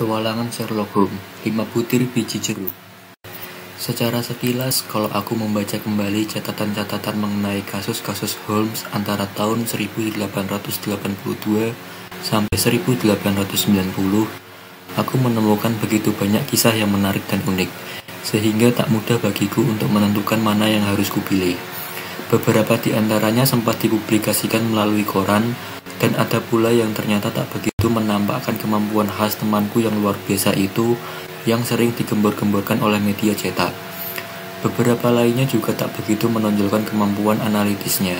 Petualangan Sherlock Holmes, 5 butir biji jeruk. Secara sekilas, kalau aku membaca kembali catatan-catatan mengenai kasus-kasus Holmes antara tahun 1882 sampai 1890, aku menemukan begitu banyak kisah yang menarik dan unik, sehingga tak mudah bagiku untuk menentukan mana yang harus kupilih. Beberapa di antaranya sempat dipublikasikan melalui koran, dan ada pula yang ternyata tak begitu menampakkan kemampuan khas temanku yang luar biasa itu yang sering digembor-gemborkan oleh media cetak. Beberapa lainnya juga tak begitu menonjolkan kemampuan analitisnya,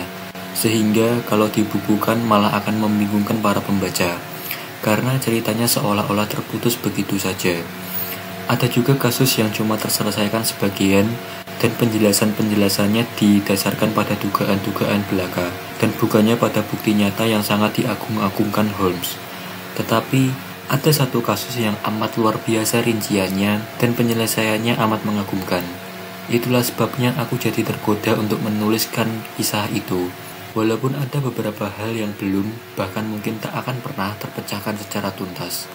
sehingga kalau dibukukan malah akan membingungkan para pembaca, karena ceritanya seolah-olah terputus begitu saja. Ada juga kasus yang cuma terselesaikan sebagian, dan penjelasan-penjelasannya didasarkan pada dugaan-dugaan belaka dan bukannya pada bukti nyata yang sangat diagung-agungkan Holmes. Tetapi, ada satu kasus yang amat luar biasa rinciannya dan penyelesaiannya amat mengagumkan. Itulah sebabnya aku jadi tergoda untuk menuliskan kisah itu. Walaupun ada beberapa hal yang belum, bahkan mungkin tak akan pernah terpecahkan secara tuntas.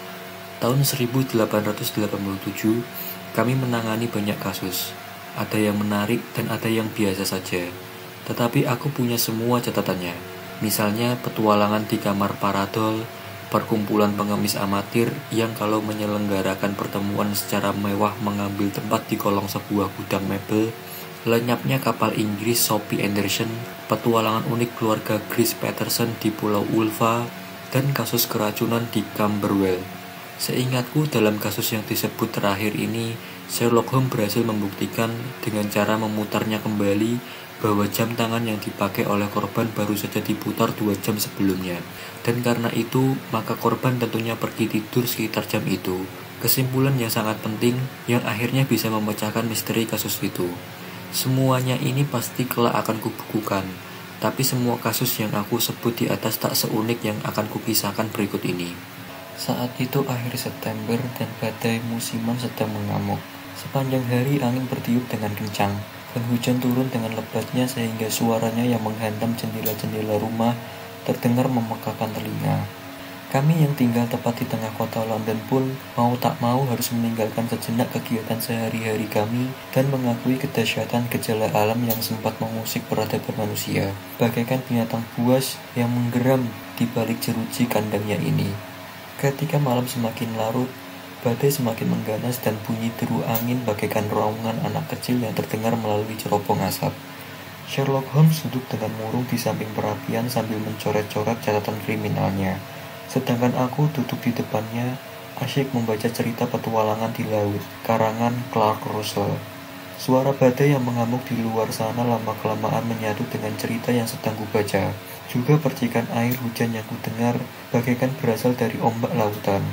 Tahun 1887, kami menangani banyak kasus. Ada yang menarik dan ada yang biasa saja tetapi aku punya semua catatannya. Misalnya petualangan di kamar paradol, perkumpulan pengemis amatir yang kalau menyelenggarakan pertemuan secara mewah mengambil tempat di kolong sebuah gudang mebel, lenyapnya kapal Inggris Sophie Anderson, petualangan unik keluarga Chris Patterson di Pulau Ulva, dan kasus keracunan di Camberwell. Seingatku dalam kasus yang disebut terakhir ini, Sherlock Holmes berhasil membuktikan dengan cara memutarnya kembali bahwa jam tangan yang dipakai oleh korban baru saja diputar dua jam sebelumnya, dan karena itu maka korban tentunya pergi tidur sekitar jam itu. Kesimpulan yang sangat penting yang akhirnya bisa memecahkan misteri kasus itu. Semuanya ini pasti kelak akan kubukukan, tapi semua kasus yang aku sebut di atas tak seunik yang akan kukisahkan berikut ini. Saat itu akhir September dan badai musiman sedang mengamuk. Sepanjang hari angin bertiup dengan kencang, dan hujan turun dengan lebatnya sehingga suaranya yang menghantam jendela-jendela rumah terdengar memekakan telinga. Kami yang tinggal tepat di tengah kota London pun mau tak mau harus meninggalkan sejenak kegiatan sehari-hari kami dan mengakui kedahsyatan gejala alam yang sempat mengusik peradaban manusia, bagaikan binatang buas yang menggeram di balik jeruji kandangnya ini. Ketika malam semakin larut, Badai semakin mengganas dan bunyi deru angin bagaikan raungan anak kecil yang terdengar melalui ceropong asap. Sherlock Holmes duduk dengan murung di samping perapian sambil mencoret-coret catatan kriminalnya. Sedangkan aku duduk di depannya, asyik membaca cerita petualangan di laut, karangan Clark Russell. Suara badai yang mengamuk di luar sana lama-kelamaan menyatu dengan cerita yang sedang kubaca. Juga percikan air hujan yang kudengar bagaikan berasal dari ombak lautan.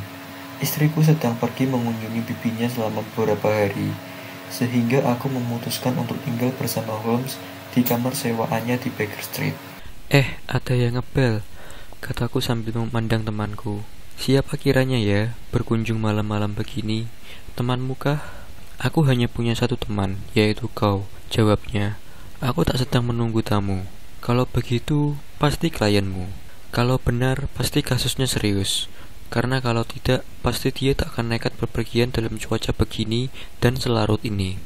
Istriku sedang pergi mengunjungi bibinya selama beberapa hari, sehingga aku memutuskan untuk tinggal bersama Holmes di kamar sewaannya di Baker Street. Eh, ada yang ngebel, kataku sambil memandang temanku. Siapa kiranya ya berkunjung malam-malam begini? Temanmu kah? Aku hanya punya satu teman, yaitu kau, jawabnya. Aku tak sedang menunggu tamu. Kalau begitu, pasti klienmu. Kalau benar, pasti kasusnya serius karena kalau tidak pasti dia tak akan nekat berpergian dalam cuaca begini dan selarut ini.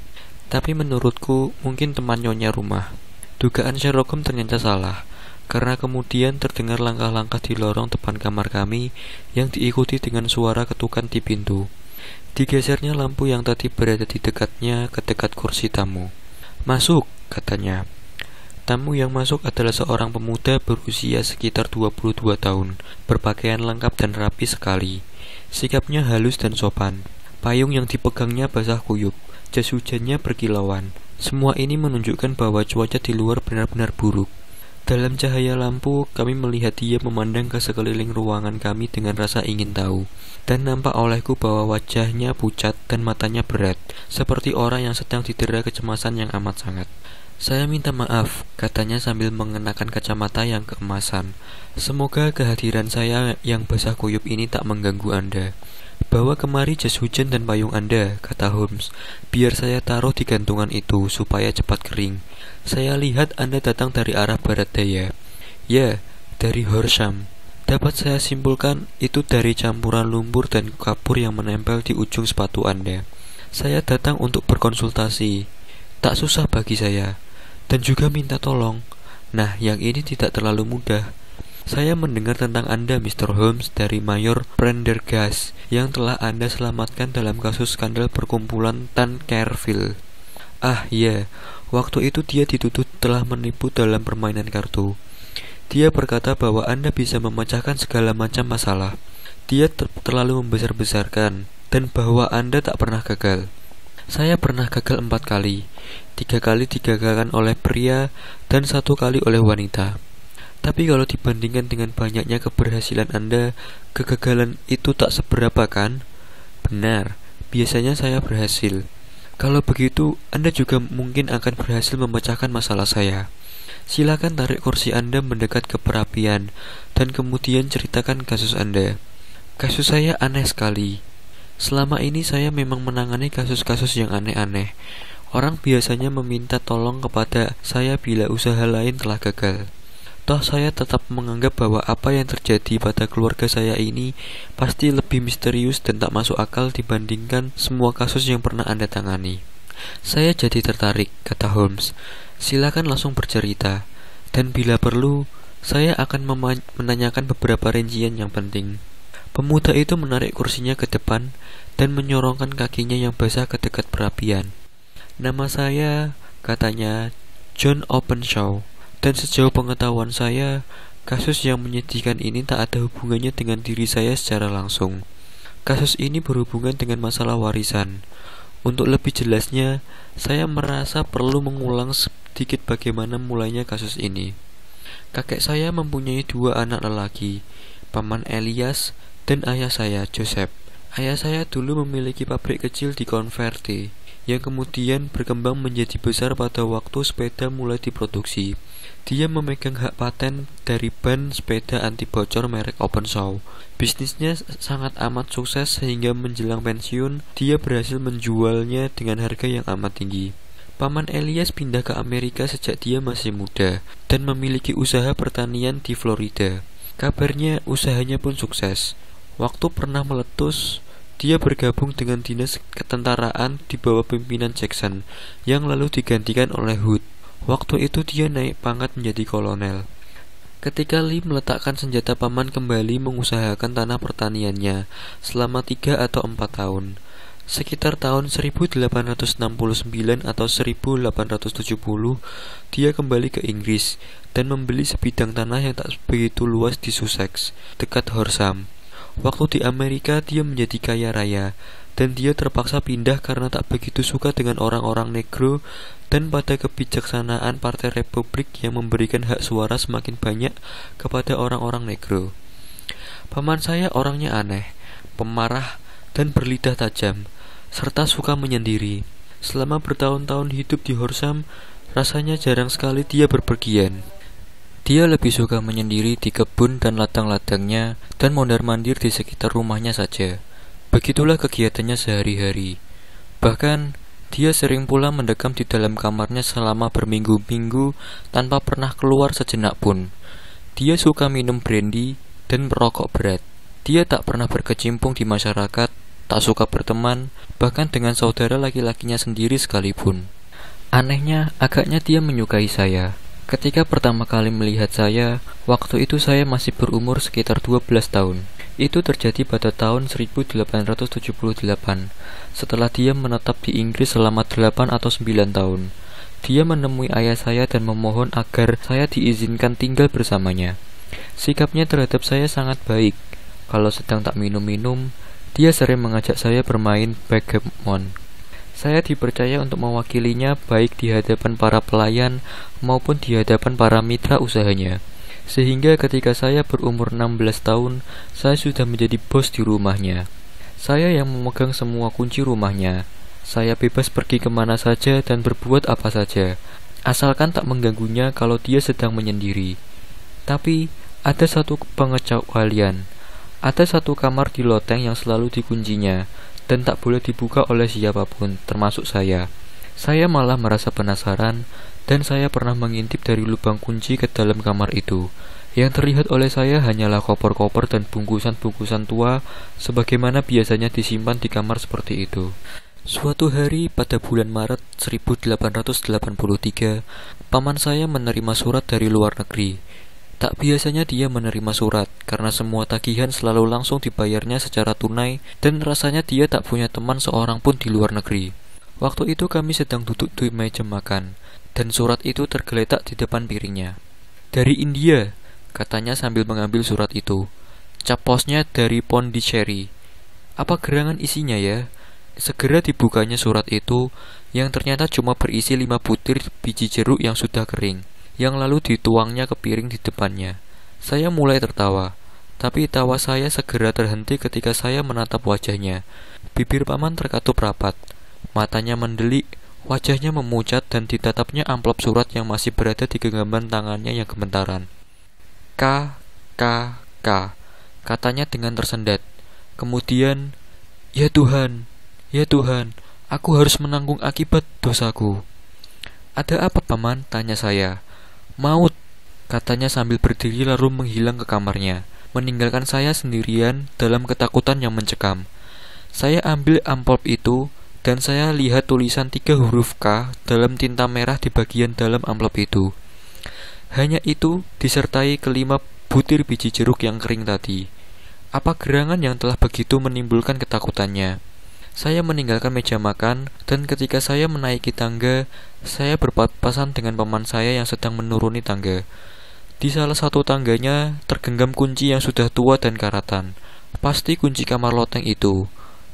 Tapi menurutku mungkin teman nyonya rumah. Dugaan Sherlock Holmes ternyata salah, karena kemudian terdengar langkah-langkah di lorong depan kamar kami yang diikuti dengan suara ketukan di pintu. Digesernya lampu yang tadi berada di dekatnya ke dekat kursi tamu. Masuk, katanya. Tamu yang masuk adalah seorang pemuda berusia sekitar 22 tahun, berpakaian lengkap dan rapi sekali. Sikapnya halus dan sopan. Payung yang dipegangnya basah kuyup, jas hujannya berkilauan. Semua ini menunjukkan bahwa cuaca di luar benar-benar buruk. Dalam cahaya lampu, kami melihat dia memandang ke sekeliling ruangan kami dengan rasa ingin tahu. Dan nampak olehku bahwa wajahnya pucat dan matanya berat, seperti orang yang sedang didera kecemasan yang amat sangat. Saya minta maaf, katanya sambil mengenakan kacamata yang keemasan. Semoga kehadiran saya yang basah kuyup ini tak mengganggu Anda. Bawa kemari jas hujan dan payung Anda, kata Holmes. Biar saya taruh di gantungan itu supaya cepat kering. Saya lihat Anda datang dari arah barat daya. Ya, dari Horsham. Dapat saya simpulkan itu dari campuran lumpur dan kapur yang menempel di ujung sepatu Anda. Saya datang untuk berkonsultasi. Tak susah bagi saya, dan juga minta tolong. Nah, yang ini tidak terlalu mudah. Saya mendengar tentang Anda, Mr. Holmes, dari Mayor Prendergast yang telah Anda selamatkan dalam kasus skandal perkumpulan Tan Carville. Ah, iya. Waktu itu dia dituduh telah menipu dalam permainan kartu. Dia berkata bahwa Anda bisa memecahkan segala macam masalah. Dia ter terlalu membesar-besarkan dan bahwa Anda tak pernah gagal. Saya pernah gagal empat kali, tiga kali digagalkan oleh pria dan satu kali oleh wanita. Tapi kalau dibandingkan dengan banyaknya keberhasilan Anda, kegagalan itu tak seberapa kan? Benar, biasanya saya berhasil. Kalau begitu, Anda juga mungkin akan berhasil memecahkan masalah saya. Silakan tarik kursi Anda mendekat ke perapian dan kemudian ceritakan kasus Anda. Kasus saya aneh sekali. Selama ini saya memang menangani kasus-kasus yang aneh-aneh. Orang biasanya meminta tolong kepada saya bila usaha lain telah gagal. Toh saya tetap menganggap bahwa apa yang terjadi pada keluarga saya ini pasti lebih misterius dan tak masuk akal dibandingkan semua kasus yang pernah Anda tangani. Saya jadi tertarik, kata Holmes. Silakan langsung bercerita. Dan bila perlu, saya akan menanyakan beberapa rincian yang penting. Pemuda itu menarik kursinya ke depan dan menyorongkan kakinya yang basah ke dekat perapian. Nama saya, katanya, John Openshaw, dan sejauh pengetahuan saya, kasus yang menyedihkan ini tak ada hubungannya dengan diri saya secara langsung. Kasus ini berhubungan dengan masalah warisan. Untuk lebih jelasnya, saya merasa perlu mengulang sedikit bagaimana mulainya kasus ini. Kakek saya mempunyai dua anak lelaki, paman Elias dan ayah saya, Joseph. Ayah saya dulu memiliki pabrik kecil di Converti, yang kemudian berkembang menjadi besar pada waktu sepeda mulai diproduksi. Dia memegang hak paten dari ban sepeda anti bocor merek Open Bisnisnya sangat amat sukses sehingga menjelang pensiun, dia berhasil menjualnya dengan harga yang amat tinggi. Paman Elias pindah ke Amerika sejak dia masih muda dan memiliki usaha pertanian di Florida. Kabarnya usahanya pun sukses. Waktu pernah meletus, dia bergabung dengan dinas ketentaraan di bawah pimpinan Jackson, yang lalu digantikan oleh Hood. Waktu itu dia naik pangkat menjadi kolonel. Ketika Lee meletakkan senjata paman kembali mengusahakan tanah pertaniannya selama tiga atau empat tahun. Sekitar tahun 1869 atau 1870, dia kembali ke Inggris dan membeli sebidang tanah yang tak begitu luas di Sussex, dekat Horsham. Waktu di Amerika dia menjadi kaya raya dan dia terpaksa pindah karena tak begitu suka dengan orang-orang negro dan pada kebijaksanaan Partai Republik yang memberikan hak suara semakin banyak kepada orang-orang negro. Paman saya orangnya aneh, pemarah, dan berlidah tajam, serta suka menyendiri. Selama bertahun-tahun hidup di Horsam, rasanya jarang sekali dia berpergian. Dia lebih suka menyendiri di kebun dan ladang-ladangnya dan mondar-mandir di sekitar rumahnya saja. Begitulah kegiatannya sehari-hari. Bahkan, dia sering pula mendekam di dalam kamarnya selama berminggu-minggu tanpa pernah keluar sejenak pun. Dia suka minum brandy dan merokok berat. Dia tak pernah berkecimpung di masyarakat, tak suka berteman, bahkan dengan saudara laki-lakinya sendiri sekalipun. Anehnya, agaknya dia menyukai saya. Ketika pertama kali melihat saya, waktu itu saya masih berumur sekitar 12 tahun. Itu terjadi pada tahun 1878, setelah dia menetap di Inggris selama 8 atau 9 tahun. Dia menemui ayah saya dan memohon agar saya diizinkan tinggal bersamanya. Sikapnya terhadap saya sangat baik. Kalau sedang tak minum-minum, dia sering mengajak saya bermain backgammon saya dipercaya untuk mewakilinya baik di hadapan para pelayan maupun di hadapan para mitra usahanya. Sehingga ketika saya berumur 16 tahun, saya sudah menjadi bos di rumahnya. Saya yang memegang semua kunci rumahnya. Saya bebas pergi kemana saja dan berbuat apa saja, asalkan tak mengganggunya kalau dia sedang menyendiri. Tapi, ada satu pengecualian. Ada satu kamar di loteng yang selalu dikuncinya, dan tak boleh dibuka oleh siapapun, termasuk saya. Saya malah merasa penasaran dan saya pernah mengintip dari lubang kunci ke dalam kamar itu. Yang terlihat oleh saya hanyalah koper-koper dan bungkusan-bungkusan tua sebagaimana biasanya disimpan di kamar seperti itu. Suatu hari pada bulan Maret 1883, paman saya menerima surat dari luar negeri Tak biasanya dia menerima surat, karena semua tagihan selalu langsung dibayarnya secara tunai dan rasanya dia tak punya teman seorang pun di luar negeri. Waktu itu kami sedang duduk di meja makan, dan surat itu tergeletak di depan piringnya. Dari India, katanya sambil mengambil surat itu. Cap posnya dari Pondicherry. Apa gerangan isinya ya? Segera dibukanya surat itu, yang ternyata cuma berisi lima butir biji jeruk yang sudah kering yang lalu dituangnya ke piring di depannya. Saya mulai tertawa, tapi tawa saya segera terhenti ketika saya menatap wajahnya. Bibir paman terkatup rapat, matanya mendelik, wajahnya memucat dan ditatapnya amplop surat yang masih berada di genggaman tangannya yang gementaran. K, K, K, katanya dengan tersendat. Kemudian, ya Tuhan, ya Tuhan, aku harus menanggung akibat dosaku. Ada apa paman? tanya saya. Maut, katanya sambil berdiri lalu menghilang ke kamarnya, meninggalkan saya sendirian dalam ketakutan yang mencekam. Saya ambil amplop itu dan saya lihat tulisan tiga huruf K dalam tinta merah di bagian dalam amplop itu. Hanya itu disertai kelima butir biji jeruk yang kering tadi. Apa gerangan yang telah begitu menimbulkan ketakutannya? Saya meninggalkan meja makan, dan ketika saya menaiki tangga, saya berpapasan dengan paman saya yang sedang menuruni tangga. Di salah satu tangganya tergenggam kunci yang sudah tua dan karatan. Pasti kunci kamar loteng itu.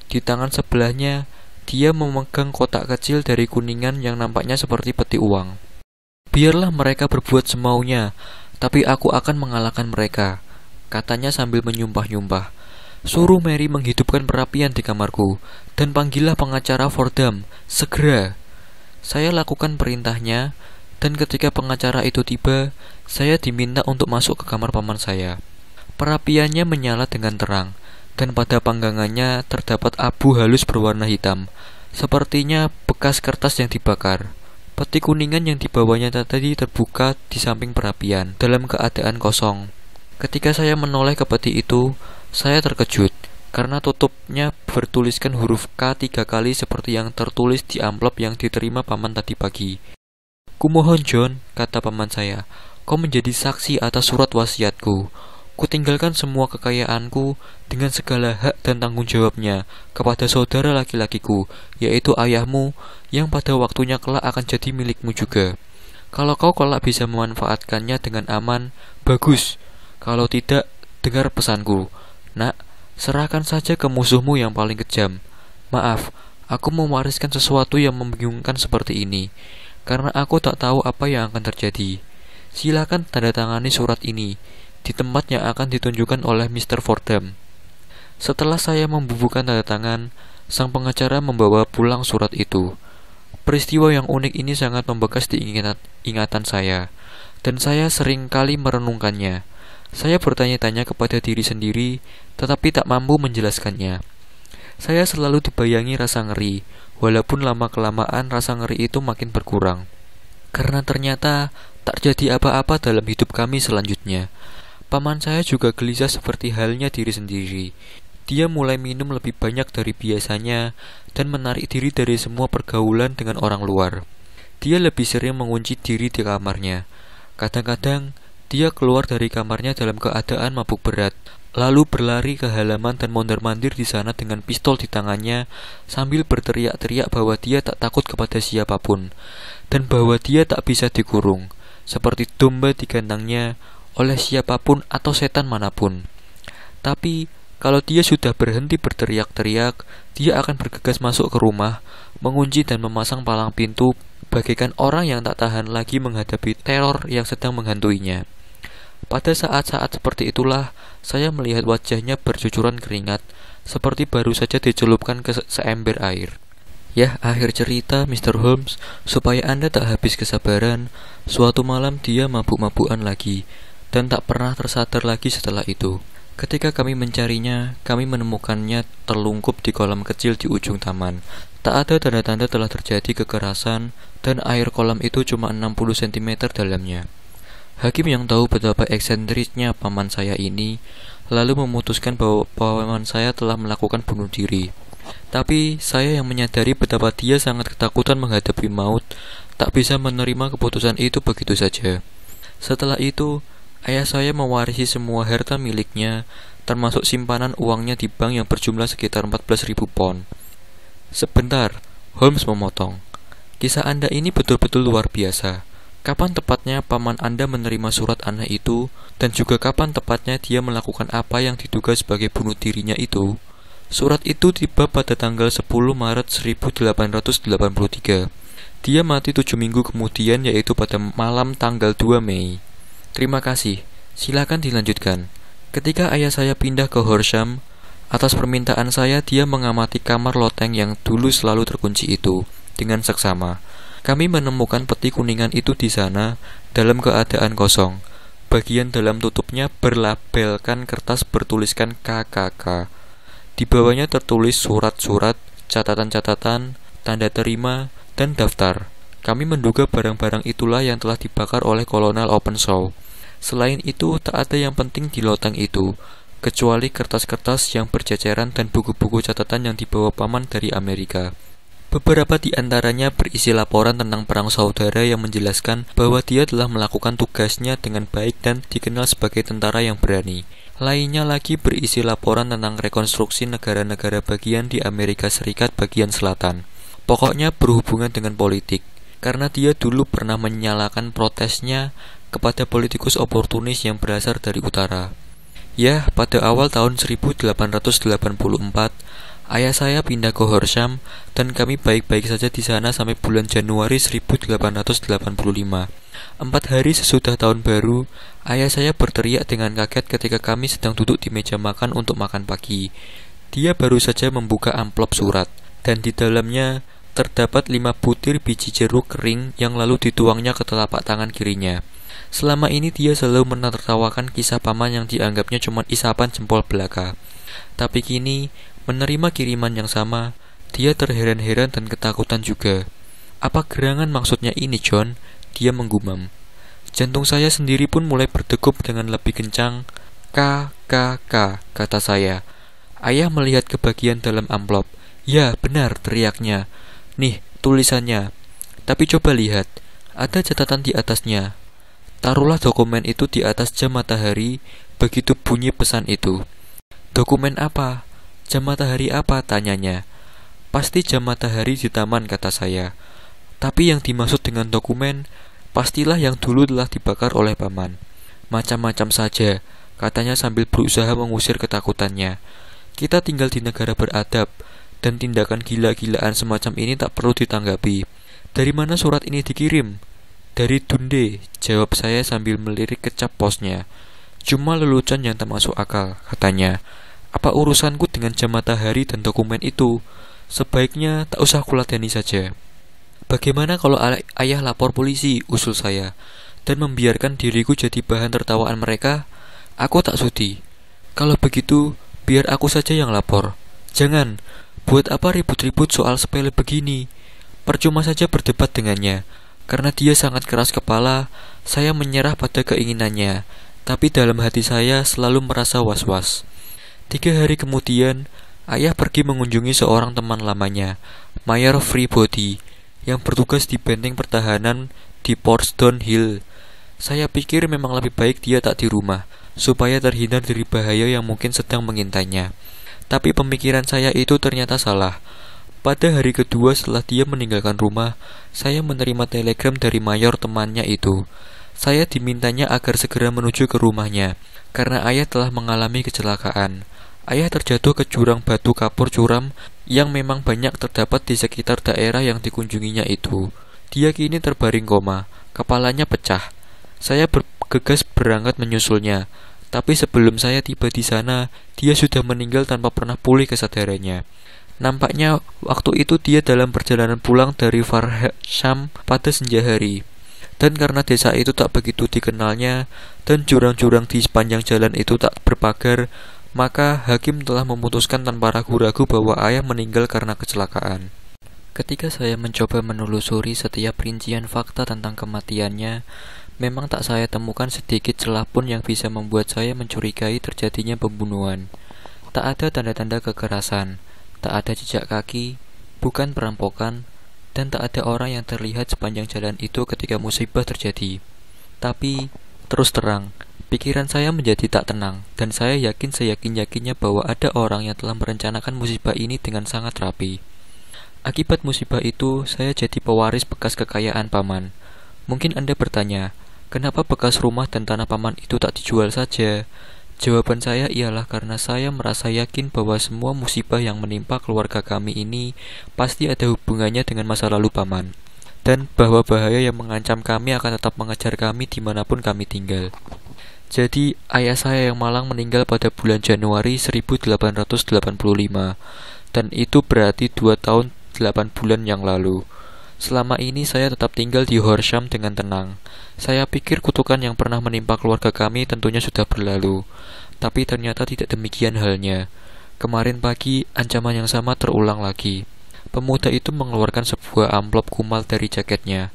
Di tangan sebelahnya, dia memegang kotak kecil dari kuningan yang nampaknya seperti peti uang. Biarlah mereka berbuat semaunya, tapi aku akan mengalahkan mereka, katanya sambil menyumpah-nyumpah. Suruh Mary menghidupkan perapian di kamarku, dan panggillah pengacara Fordham, segera. Saya lakukan perintahnya, dan ketika pengacara itu tiba, saya diminta untuk masuk ke kamar paman saya. Perapiannya menyala dengan terang, dan pada panggangannya terdapat abu halus berwarna hitam, sepertinya bekas kertas yang dibakar. Peti kuningan yang dibawanya tadi terbuka di samping perapian dalam keadaan kosong. Ketika saya menoleh ke peti itu, saya terkejut karena tutupnya bertuliskan huruf K tiga kali seperti yang tertulis di amplop yang diterima paman tadi pagi. Kumohon John, kata paman saya, kau menjadi saksi atas surat wasiatku. Kutinggalkan semua kekayaanku dengan segala hak dan tanggung jawabnya kepada saudara laki-lakiku, yaitu ayahmu, yang pada waktunya kelak akan jadi milikmu juga. Kalau kau kelak bisa memanfaatkannya dengan aman, bagus. Kalau tidak, dengar pesanku. Nak, serahkan saja ke musuhmu yang paling kejam. Maaf, aku mewariskan sesuatu yang membingungkan seperti ini, karena aku tak tahu apa yang akan terjadi. Silakan tanda tangani surat ini, di tempat yang akan ditunjukkan oleh Mr. Fordham. Setelah saya membubuhkan tanda tangan, sang pengacara membawa pulang surat itu. Peristiwa yang unik ini sangat membekas di ingatan, ingatan saya, dan saya sering kali merenungkannya. Saya bertanya-tanya kepada diri sendiri, tetapi tak mampu menjelaskannya. Saya selalu dibayangi rasa ngeri, walaupun lama-kelamaan rasa ngeri itu makin berkurang. Karena ternyata tak jadi apa-apa dalam hidup kami selanjutnya. Paman saya juga gelisah seperti halnya diri sendiri. Dia mulai minum lebih banyak dari biasanya dan menarik diri dari semua pergaulan dengan orang luar. Dia lebih sering mengunci diri di kamarnya. Kadang-kadang dia keluar dari kamarnya dalam keadaan mabuk berat, lalu berlari ke halaman dan mondar-mandir di sana dengan pistol di tangannya sambil berteriak-teriak bahwa dia tak takut kepada siapapun dan bahwa dia tak bisa dikurung, seperti domba digantangnya oleh siapapun atau setan manapun. Tapi kalau dia sudah berhenti berteriak-teriak, dia akan bergegas masuk ke rumah, mengunci dan memasang palang pintu, bagaikan orang yang tak tahan lagi menghadapi teror yang sedang menghantuinya. Pada saat-saat seperti itulah, saya melihat wajahnya bercucuran keringat, seperti baru saja dicelupkan ke se seember air. Ya, akhir cerita, Mr. Holmes, supaya Anda tak habis kesabaran, suatu malam dia mabuk-mabukan lagi, dan tak pernah tersadar lagi setelah itu. Ketika kami mencarinya, kami menemukannya terlungkup di kolam kecil di ujung taman. Tak ada tanda-tanda telah terjadi kekerasan, dan air kolam itu cuma 60 cm dalamnya. Hakim yang tahu betapa eksentrisnya paman saya ini lalu memutuskan bahwa paman saya telah melakukan bunuh diri. Tapi saya yang menyadari betapa dia sangat ketakutan menghadapi maut, tak bisa menerima keputusan itu begitu saja. Setelah itu, ayah saya mewarisi semua harta miliknya, termasuk simpanan uangnya di bank yang berjumlah sekitar 14.000 pon. Sebentar, Holmes memotong. Kisah Anda ini betul-betul luar biasa. Kapan tepatnya paman Anda menerima surat anak itu, dan juga kapan tepatnya dia melakukan apa yang diduga sebagai bunuh dirinya itu? Surat itu tiba pada tanggal 10 Maret 1883. Dia mati tujuh minggu kemudian yaitu pada malam tanggal 2 Mei. Terima kasih. Silakan dilanjutkan. Ketika ayah saya pindah ke Horsham, atas permintaan saya dia mengamati kamar loteng yang dulu selalu terkunci itu dengan seksama kami menemukan peti kuningan itu di sana dalam keadaan kosong. Bagian dalam tutupnya berlabelkan kertas bertuliskan KKK. Di bawahnya tertulis surat-surat, catatan-catatan, tanda terima, dan daftar. Kami menduga barang-barang itulah yang telah dibakar oleh kolonel Openshaw. Selain itu, tak ada yang penting di loteng itu, kecuali kertas-kertas yang berceceran dan buku-buku catatan yang dibawa paman dari Amerika. Beberapa di antaranya berisi laporan tentang perang saudara yang menjelaskan bahwa dia telah melakukan tugasnya dengan baik dan dikenal sebagai tentara yang berani. Lainnya lagi berisi laporan tentang rekonstruksi negara-negara bagian di Amerika Serikat bagian selatan. Pokoknya berhubungan dengan politik, karena dia dulu pernah menyalakan protesnya kepada politikus oportunis yang berasal dari utara. Ya, pada awal tahun 1884, Ayah saya pindah ke Horsham dan kami baik-baik saja di sana sampai bulan Januari 1885. Empat hari sesudah tahun baru, ayah saya berteriak dengan kaget ketika kami sedang duduk di meja makan untuk makan pagi. Dia baru saja membuka amplop surat, dan di dalamnya terdapat lima butir biji jeruk kering yang lalu dituangnya ke telapak tangan kirinya. Selama ini dia selalu menertawakan kisah paman yang dianggapnya cuma isapan jempol belaka. Tapi kini, Menerima kiriman yang sama, dia terheran-heran dan ketakutan juga. Apa gerangan maksudnya ini, John? Dia menggumam. Jantung saya sendiri pun mulai berdegup dengan lebih kencang. K, K, K, kata saya. Ayah melihat ke bagian dalam amplop. Ya, benar, teriaknya. Nih, tulisannya. Tapi coba lihat, ada catatan di atasnya. Taruhlah dokumen itu di atas jam matahari, begitu bunyi pesan itu. Dokumen apa? Jam matahari apa? Tanyanya. Pasti jam matahari di taman, kata saya. Tapi yang dimaksud dengan dokumen, pastilah yang dulu telah dibakar oleh paman. Macam-macam saja, katanya sambil berusaha mengusir ketakutannya. Kita tinggal di negara beradab, dan tindakan gila-gilaan semacam ini tak perlu ditanggapi. Dari mana surat ini dikirim? Dari Dunde, jawab saya sambil melirik kecap posnya. Cuma lelucon yang tak masuk akal, katanya. Apa urusanku dengan jam matahari dan dokumen itu? Sebaiknya tak usah kuladeni saja. Bagaimana kalau ayah lapor polisi, usul saya, dan membiarkan diriku jadi bahan tertawaan mereka? Aku tak sudi. Kalau begitu, biar aku saja yang lapor. Jangan, buat apa ribut-ribut soal sepele begini? Percuma saja berdebat dengannya, karena dia sangat keras kepala, saya menyerah pada keinginannya, tapi dalam hati saya selalu merasa was-was. Tiga hari kemudian, ayah pergi mengunjungi seorang teman lamanya, Mayor Freebody, yang bertugas di benteng pertahanan di Portstone Hill. Saya pikir memang lebih baik dia tak di rumah, supaya terhindar dari bahaya yang mungkin sedang mengintainya. Tapi pemikiran saya itu ternyata salah. Pada hari kedua setelah dia meninggalkan rumah, saya menerima telegram dari mayor temannya itu. Saya dimintanya agar segera menuju ke rumahnya, karena ayah telah mengalami kecelakaan. Ayah terjatuh ke jurang batu kapur curam yang memang banyak terdapat di sekitar daerah yang dikunjunginya itu. Dia kini terbaring koma, kepalanya pecah. Saya bergegas berangkat menyusulnya, tapi sebelum saya tiba di sana, dia sudah meninggal tanpa pernah pulih kesadarannya. Nampaknya waktu itu dia dalam perjalanan pulang dari Farsham pada senja hari. Dan karena desa itu tak begitu dikenalnya, dan jurang-jurang di sepanjang jalan itu tak berpagar, maka hakim telah memutuskan tanpa ragu-ragu bahwa ayah meninggal karena kecelakaan. Ketika saya mencoba menelusuri setiap rincian fakta tentang kematiannya, memang tak saya temukan sedikit celah pun yang bisa membuat saya mencurigai terjadinya pembunuhan. Tak ada tanda-tanda kekerasan, tak ada jejak kaki, bukan perampokan, dan tak ada orang yang terlihat sepanjang jalan itu ketika musibah terjadi. Tapi, terus terang, pikiran saya menjadi tak tenang, dan saya yakin seyakin-yakinnya bahwa ada orang yang telah merencanakan musibah ini dengan sangat rapi. Akibat musibah itu, saya jadi pewaris bekas kekayaan paman. Mungkin Anda bertanya, kenapa bekas rumah dan tanah paman itu tak dijual saja? Jawaban saya ialah karena saya merasa yakin bahwa semua musibah yang menimpa keluarga kami ini pasti ada hubungannya dengan masa lalu paman, dan bahwa bahaya yang mengancam kami akan tetap mengejar kami dimanapun kami tinggal. Jadi, ayah saya yang malang meninggal pada bulan Januari 1885, dan itu berarti dua tahun delapan bulan yang lalu. Selama ini saya tetap tinggal di Horsham dengan tenang. Saya pikir kutukan yang pernah menimpa keluarga kami tentunya sudah berlalu. Tapi ternyata tidak demikian halnya. Kemarin pagi, ancaman yang sama terulang lagi. Pemuda itu mengeluarkan sebuah amplop kumal dari jaketnya.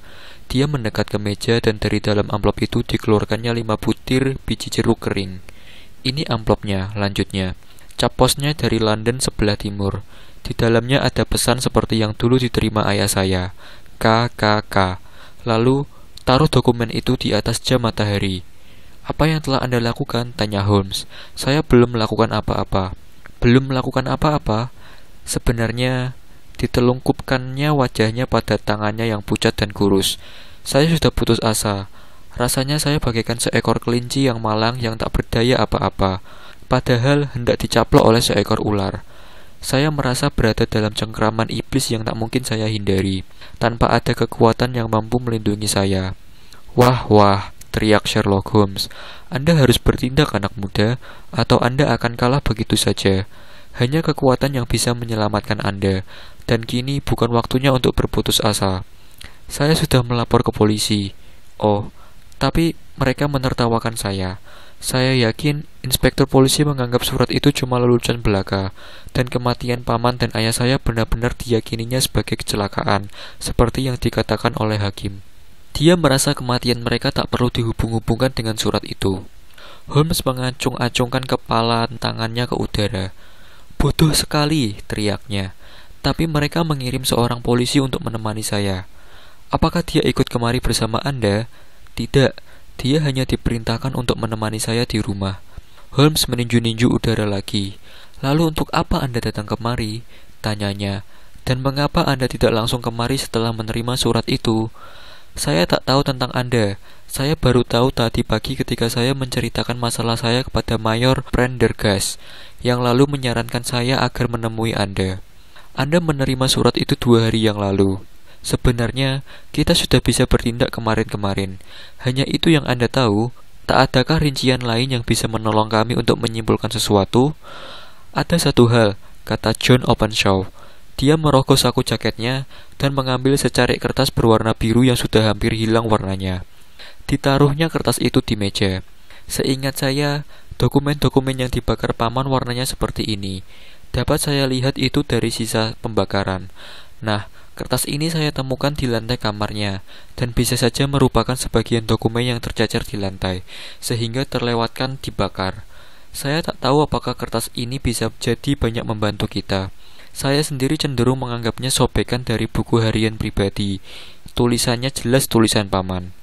Dia mendekat ke meja dan dari dalam amplop itu dikeluarkannya lima butir biji jeruk kering. Ini amplopnya, lanjutnya. Caposnya dari London sebelah timur. Di dalamnya ada pesan seperti yang dulu diterima ayah saya. KKK. Lalu, taruh dokumen itu di atas jam matahari. Apa yang telah Anda lakukan? Tanya Holmes. Saya belum melakukan apa-apa. Belum melakukan apa-apa? Sebenarnya, ditelungkupkannya wajahnya pada tangannya yang pucat dan kurus. Saya sudah putus asa. Rasanya saya bagaikan seekor kelinci yang malang yang tak berdaya apa-apa. Padahal hendak dicaplok oleh seekor ular. Saya merasa berada dalam cengkraman iblis yang tak mungkin saya hindari, tanpa ada kekuatan yang mampu melindungi saya. Wah, wah, teriak Sherlock Holmes. Anda harus bertindak anak muda, atau Anda akan kalah begitu saja. Hanya kekuatan yang bisa menyelamatkan Anda, dan kini bukan waktunya untuk berputus asa. Saya sudah melapor ke polisi. Oh, tapi mereka menertawakan saya. Saya yakin inspektur polisi menganggap surat itu cuma lelucon belaka, dan kematian paman dan ayah saya benar-benar diyakininya sebagai kecelakaan, seperti yang dikatakan oleh hakim. Dia merasa kematian mereka tak perlu dihubung-hubungkan dengan surat itu. Holmes mengacung-acungkan kepala tangannya ke udara. Bodoh sekali, teriaknya. Tapi mereka mengirim seorang polisi untuk menemani saya. Apakah dia ikut kemari bersama Anda? Tidak, dia hanya diperintahkan untuk menemani saya di rumah. Holmes meninju-ninju udara lagi. Lalu untuk apa Anda datang kemari? Tanyanya. Dan mengapa Anda tidak langsung kemari setelah menerima surat itu? Saya tak tahu tentang Anda. Saya baru tahu tadi pagi ketika saya menceritakan masalah saya kepada Mayor Prendergast, yang lalu menyarankan saya agar menemui Anda. Anda menerima surat itu dua hari yang lalu. Sebenarnya, kita sudah bisa bertindak kemarin-kemarin. Hanya itu yang Anda tahu, tak adakah rincian lain yang bisa menolong kami untuk menyimpulkan sesuatu? Ada satu hal, kata John Openshaw. Dia merogoh saku jaketnya dan mengambil secarik kertas berwarna biru yang sudah hampir hilang warnanya. Ditaruhnya kertas itu di meja. Seingat saya, dokumen-dokumen yang dibakar paman warnanya seperti ini. Dapat saya lihat itu dari sisa pembakaran. Nah, Kertas ini saya temukan di lantai kamarnya, dan bisa saja merupakan sebagian dokumen yang tercecer di lantai, sehingga terlewatkan dibakar. Saya tak tahu apakah kertas ini bisa jadi banyak membantu kita. Saya sendiri cenderung menganggapnya sobekan dari buku harian pribadi. Tulisannya jelas tulisan paman.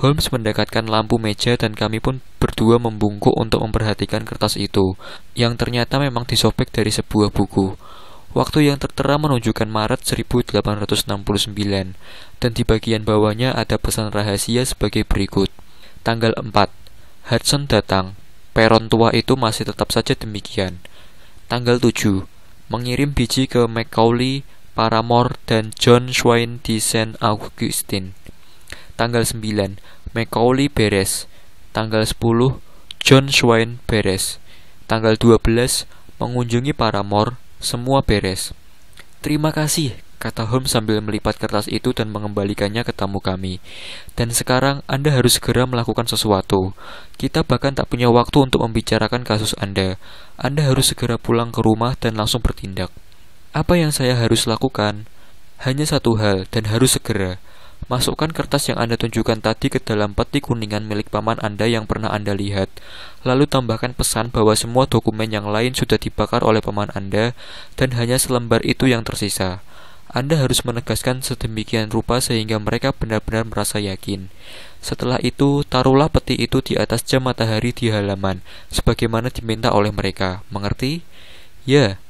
Holmes mendekatkan lampu meja dan kami pun berdua membungkuk untuk memperhatikan kertas itu, yang ternyata memang disobek dari sebuah buku. Waktu yang tertera menunjukkan Maret 1869, dan di bagian bawahnya ada pesan rahasia sebagai berikut. Tanggal 4, Hudson datang. Peron tua itu masih tetap saja demikian. Tanggal 7, mengirim biji ke Macaulay, Paramore, dan John Swain di Saint Augustine. Tanggal 9, Macaulay beres. Tanggal 10, John Swain beres. Tanggal 12, mengunjungi Paramore, semua beres. Terima kasih, kata Holmes sambil melipat kertas itu dan mengembalikannya ke tamu kami. Dan sekarang Anda harus segera melakukan sesuatu. Kita bahkan tak punya waktu untuk membicarakan kasus Anda. Anda harus segera pulang ke rumah dan langsung bertindak. Apa yang saya harus lakukan? Hanya satu hal dan harus segera. Masukkan kertas yang Anda tunjukkan tadi ke dalam peti kuningan milik paman Anda yang pernah Anda lihat. Lalu tambahkan pesan bahwa semua dokumen yang lain sudah dibakar oleh paman Anda dan hanya selembar itu yang tersisa. Anda harus menegaskan sedemikian rupa sehingga mereka benar-benar merasa yakin. Setelah itu, taruhlah peti itu di atas jam matahari di halaman, sebagaimana diminta oleh mereka. Mengerti? Ya.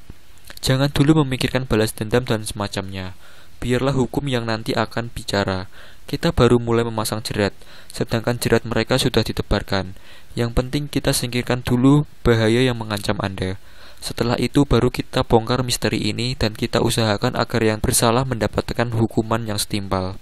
Jangan dulu memikirkan balas dendam dan semacamnya biarlah hukum yang nanti akan bicara. Kita baru mulai memasang jerat, sedangkan jerat mereka sudah ditebarkan. Yang penting kita singkirkan dulu bahaya yang mengancam Anda. Setelah itu baru kita bongkar misteri ini dan kita usahakan agar yang bersalah mendapatkan hukuman yang setimpal.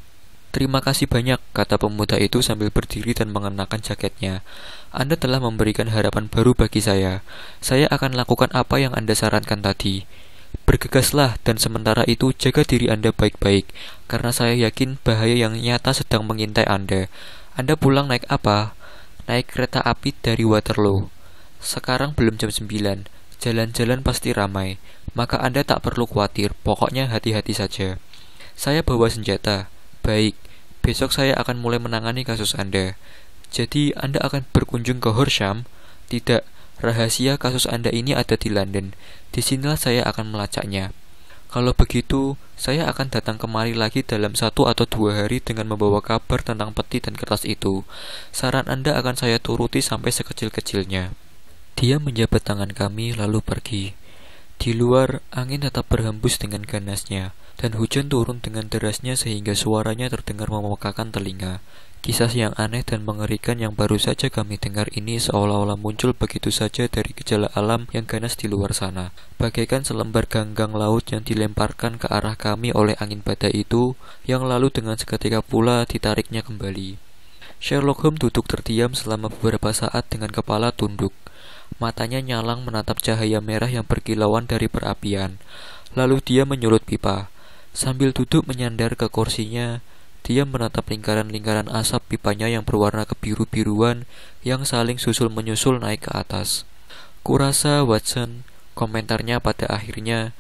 Terima kasih banyak, kata pemuda itu sambil berdiri dan mengenakan jaketnya. Anda telah memberikan harapan baru bagi saya. Saya akan lakukan apa yang Anda sarankan tadi. Bergegaslah dan sementara itu jaga diri Anda baik-baik, karena saya yakin bahaya yang nyata sedang mengintai Anda. Anda pulang naik apa? Naik kereta api dari Waterloo. Sekarang belum jam 9, jalan-jalan pasti ramai, maka Anda tak perlu khawatir, pokoknya hati-hati saja. Saya bawa senjata. Baik, besok saya akan mulai menangani kasus Anda. Jadi Anda akan berkunjung ke Horsham? Tidak, Rahasia kasus Anda ini ada di London. Disinilah saya akan melacaknya. Kalau begitu, saya akan datang kemari lagi dalam satu atau dua hari dengan membawa kabar tentang peti dan kertas itu. Saran Anda akan saya turuti sampai sekecil-kecilnya. Dia menjabat tangan kami lalu pergi. Di luar, angin tetap berhembus dengan ganasnya, dan hujan turun dengan derasnya sehingga suaranya terdengar memekakan telinga. Kisah yang aneh dan mengerikan yang baru saja kami dengar ini seolah-olah muncul begitu saja dari gejala alam yang ganas di luar sana. Bagaikan selembar ganggang laut yang dilemparkan ke arah kami oleh angin badai itu, yang lalu dengan seketika pula ditariknya kembali. Sherlock Holmes duduk terdiam selama beberapa saat dengan kepala tunduk. Matanya nyalang menatap cahaya merah yang berkilauan dari perapian. Lalu dia menyulut pipa. Sambil duduk menyandar ke kursinya, dia menatap lingkaran-lingkaran asap pipanya yang berwarna kebiru-biruan yang saling susul-menyusul naik ke atas. Kurasa Watson, komentarnya pada akhirnya,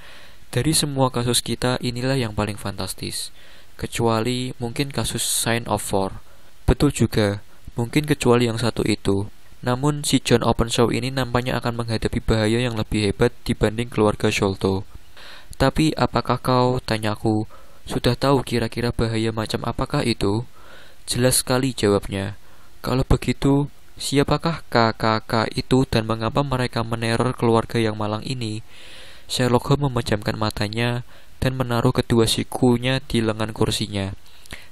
dari semua kasus kita inilah yang paling fantastis, kecuali mungkin kasus Sign of Four. Betul juga, mungkin kecuali yang satu itu. Namun, si John Openshaw ini nampaknya akan menghadapi bahaya yang lebih hebat dibanding keluarga Sholto. Tapi apakah kau, tanyaku, sudah tahu kira-kira bahaya macam apakah itu? Jelas sekali jawabnya. Kalau begitu, siapakah kakak itu dan mengapa mereka meneror keluarga yang malang ini? Sherlock Holmes memejamkan matanya dan menaruh kedua sikunya di lengan kursinya.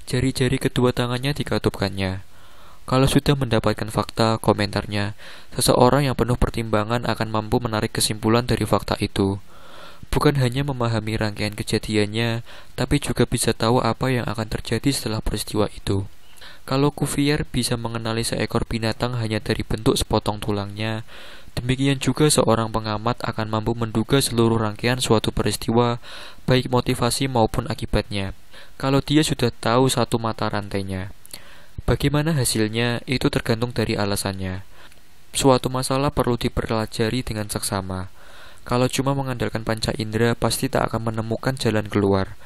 Jari-jari kedua tangannya dikatupkannya. Kalau sudah mendapatkan fakta, komentarnya, seseorang yang penuh pertimbangan akan mampu menarik kesimpulan dari fakta itu bukan hanya memahami rangkaian kejadiannya, tapi juga bisa tahu apa yang akan terjadi setelah peristiwa itu. Kalau Cuvier bisa mengenali seekor binatang hanya dari bentuk sepotong tulangnya, demikian juga seorang pengamat akan mampu menduga seluruh rangkaian suatu peristiwa, baik motivasi maupun akibatnya, kalau dia sudah tahu satu mata rantainya. Bagaimana hasilnya itu tergantung dari alasannya. Suatu masalah perlu dipelajari dengan seksama kalau cuma mengandalkan panca indera, pasti tak akan menemukan jalan keluar.